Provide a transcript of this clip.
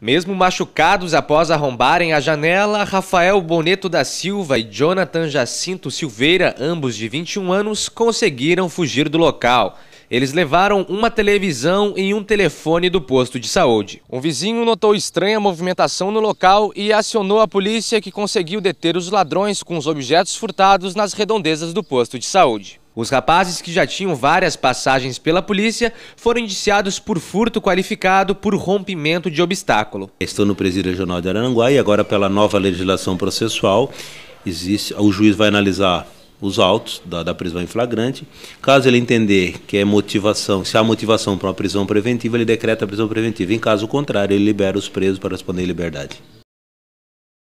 Mesmo machucados após arrombarem a janela, Rafael Boneto da Silva e Jonathan Jacinto Silveira, ambos de 21 anos, conseguiram fugir do local. Eles levaram uma televisão e um telefone do posto de saúde. Um vizinho notou estranha movimentação no local e acionou a polícia, que conseguiu deter os ladrões com os objetos furtados nas redondezas do posto de saúde. Os rapazes que já tinham várias passagens pela polícia foram indiciados por furto qualificado por rompimento de obstáculo. Estou no presídio regional de Arananguá e agora pela nova legislação processual, existe, o juiz vai analisar os autos da, da, prisão em flagrante. Caso ele entender que é motivação, se há motivação para uma prisão preventiva, ele decreta a prisão preventiva. Em caso contrário, ele libera os presos para responder em liberdade.